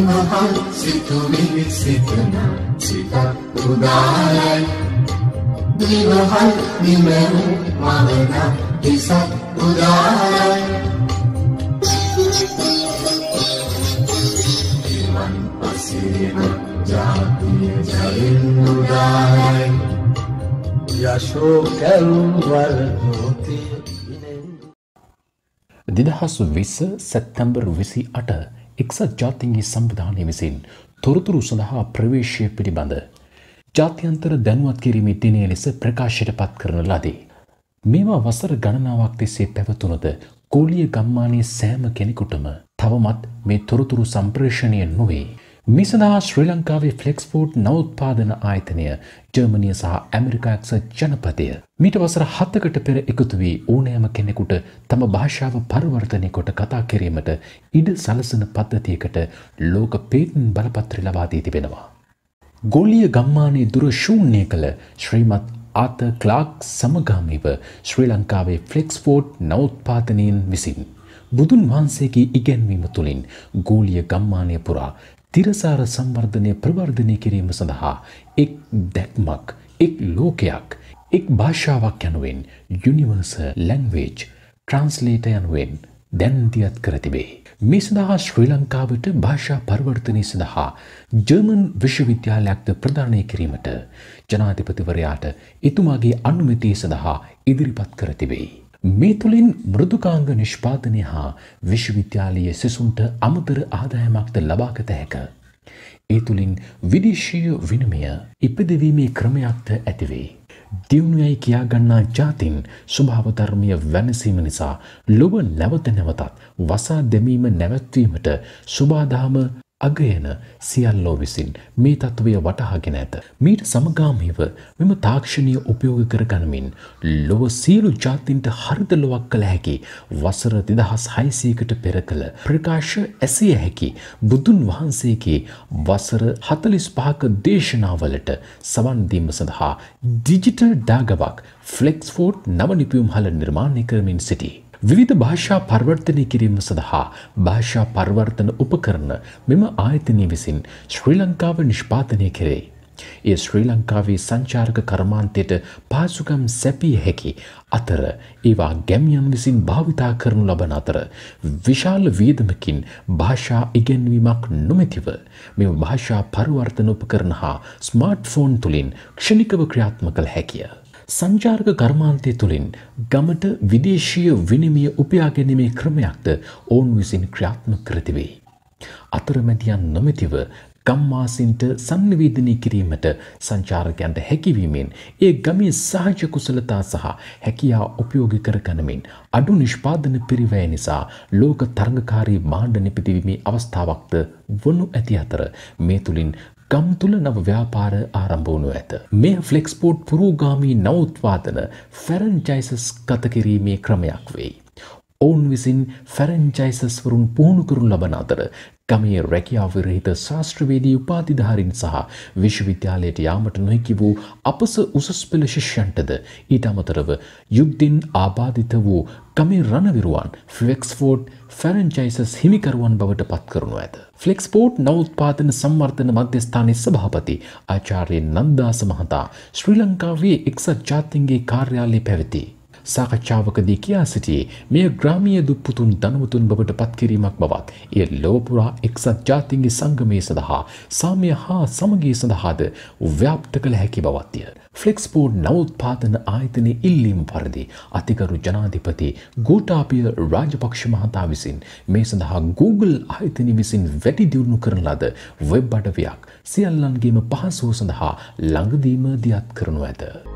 महा सितुमिनि सितुना सिता उदालय दिवहल निमेनु मावेना दिसा उदालय दिवन पसीना जातीय जयिन उदालय यशो करुवर होती 2020 එක්සත් ජාතින්ගේ සම්විධානය විසින් තොරතුරු සඳහා ප්‍රවේශය පිළිබඳ ජාත්‍යන්තර දැනුවත් කිරීමේ දිනය ලෙස ප්‍රකාශයට පත් කරන ලදී. මේවා වසර ගණනාවක් තිස්සේ පැවතුනද කෝලිය ගම්මානයේ සෑම කෙනෙකුටම තවමත් මේ තොරතුරු සම්ප්‍රේෂණය නොවේ. මිසදා ශ්‍රී ලංකාවේ ෆලෙක්ස්පෝට් නෞත්පාදන ආයතනය ජර්මනිය සහ ඇමරිකාක්ස ජනපදය මීට වසර හත්තකට පෙර එකතු වී ඕනෑම කෙනෙකුට තම භාෂාව පරිවර්තනය කොට කතා කිරීමට ඉඩ සලසන පද්ධතියකට ලෝක පේටන් බලපත්‍ර ලබා දී තිබෙනවා. ගොල්ලිය ගම්මානයේ දුර ශූන්‍ය කළ ශ්‍රීමත් ආත ක්ලාක් සමගාමීව ශ්‍රී ලංකාවේ ෆලෙක්ස්ෆෝඩ් නෞත්පාතනයෙන් විසින්. බුදුන් වහන්සේගේ ඉගැන්වීම තුළින් ගෝලිය ගම්මානය පුරා තිරසාර සංවර්ධනය ප්‍රවර්ධනය කිරීම සඳහා එක් දැක්මක් එක් ලෝකයක් එක් භාෂාවක් යනුවෙන් යුනිවර්ස ලැන්වේජ් ට්‍රන්ස්ලේට යනුවෙන් දැන්තියත් කරතිබේ. මේ සඳහා ශ්‍රී ලංකාවට භාෂා පරිවර්තනය සඳහා ජර්මන් විශ්වවිද්‍යාලයක්ද ප්‍රධානය කිරීමට ජනාධිපතිවරයාට එතුමාගේ අනුමැතිය සඳහා ඉදිරිපත් කර තිබේ. මේ තුළින් මෘදුකාංග නිෂ්පාදනය හා විශ්වවිද්‍යාලයේ සිසුන්ට අමතර ආදායමක්ද ලබාගත හැක. ඒ තුළින් විදේශීය විනමය ඉපදවීමේ ක්‍රමයක්ද ඇතිවේ. දියුණුයයි කියාගන්නා ජාතින් ස්වභාවධර්මය වැනසීම නිසා ලොව නැවත නැවතත් වසා දැමීම නැවැත්වීමට සුබාදාම අගයන සියල්ලෝ විසින් මේ තත්ත්වය වටහාගෙන ඇත. මීට සමගාමීව මෙම තාක්ෂණය උපයෝග කර ගනිමින් ලොව සියලු ජාතින්ට හරිත ලොවක් කළ හැකි වසර 2600කට පෙර කළ ප්‍රකාශ ඇසිය හැකි බුදුන් වහන්සේගේ වසර 45ක දේශනාවලට සවන් දීම සඳහා ඩිජිටල් ඩාගාවක් ෆ්ලෙක්ස්ෆෝඩ් නව නිපියුම් හල නිර්මාණය කරමින් සිටී. විවිධ භාෂා පර්වර්තනය කිරීම සඳහා භාෂා පර්වර්තන උපකරණ මෙම ආයතනය විසින් ශ්‍රී ලංකාව නිෂ්පාතනය කෙරේ. ඒ ශ්‍රී ලංකාවේ සංචාරක කර්මාන්තයට පාසුකම් සැපිය හැකි අතර ඒවා ගැමියන් විසින් භාවිතා කරනු ලබන අතර විශාල වියදමකින් භාෂා ඉගැන්වීමක් නොමැතිව මෙම භාෂා පරිවර්තන උපකරණ හා ස්මාර්ට්ෆෝන් තුලින් ක්ෂණිකව ක්‍රියාත්මක කළ හැකිය. සංචාර්ක කර්මාන්තය තුළින් ගමට විදේශීය විනිමිය උපයාගැනීමේ ක්‍රමයක්ද ඔවුන් විසින් ක්‍රියාත්ම කරතිවේ. අතරමැදියන් නොමැතිව ගම්මාසින්ට සංනිවේදනය කිරීමට සංචාරකයන්ට හැකිවීමෙන් ඒ ගමේ සහජ කුසලතා සහ හැකියා උපයෝගි කරගනමින් අඩු නිෂ්පාදන පිරිවැය නිසා ලෝක තරඟකාරී මාණ්ඩ නිපදවීමේ අවස්ථාවක්ද වනු ඇති අතර මේ තුළින් ගම්තුල නව ව්‍යාපාර ආරම්භ වනු ඇත. මෙය ෆ්ලෙක්ස්පෝට් පුරෝගාමී නවත්වාතන ෆැරන්චයිසස් කතකිරීමේ ක්‍රමයක් වෙයි. ඔවුන් විසින් ෆැරන්ජයිසස්වරුන් පුහුණු කරු ලබන අතර ගමේ රැකියාව විරහිත ශාස්ත්‍රවේදී උපාධිධාරින් සහ විශ්වවිද්‍යාලයට යාමට නොහැකි වූ අපස උසස් පෙළ ශිෂ්‍යන්ටද ඊට අමතරව යුද්ධින් ආබාධිත වූ ගමේ රණවිරුවන් ෆ්ලෙක්ස්ෆෝඩ් ෆැරන්චයිසස් හිමිකරුවන් බවට පත් කරනු ඇත. ෆ්ලෙක්ස්පෝට් නවත්පාතන සංවර්ධන මධ්‍යස්ථානයේ සභාපති ආචාර්ය නන්දාස මහතා ශ්‍රී ලංකාවේ එක්සත් ජාතීන්ගේ කාර්යාලයේ පැවති. සාකච්ඡාවකදී කියා සිටියේ මෙය ග්‍රාමීය දුප්පුතුන් ධනවතුන් බවට පත්කිරීමක් බවත් එය ලෝපුරා එක්සත් ජාතීන්ගේ සංගමය සඳහා සාමය හා සමගිය සඳහාද ව්‍යාප්ත කළ හැකි බවත්ය. ෆ්ලෙක්ස්පෝඩ් නවෝත්පාදන ආයතනයේ ඉල්ලීම පරිදි අතිකරු ජනාධිපති ගෝඨාපිය රාජපක්ෂ මහතා විසින් මේ සඳහා Google ආයතනය විසින් වැඩි දියුණු කරන ලද වෙබ් අඩවියක් සියල්ලන්ගේම පහසුව සඳහා ළඟදීම දියත් කරනු ඇත.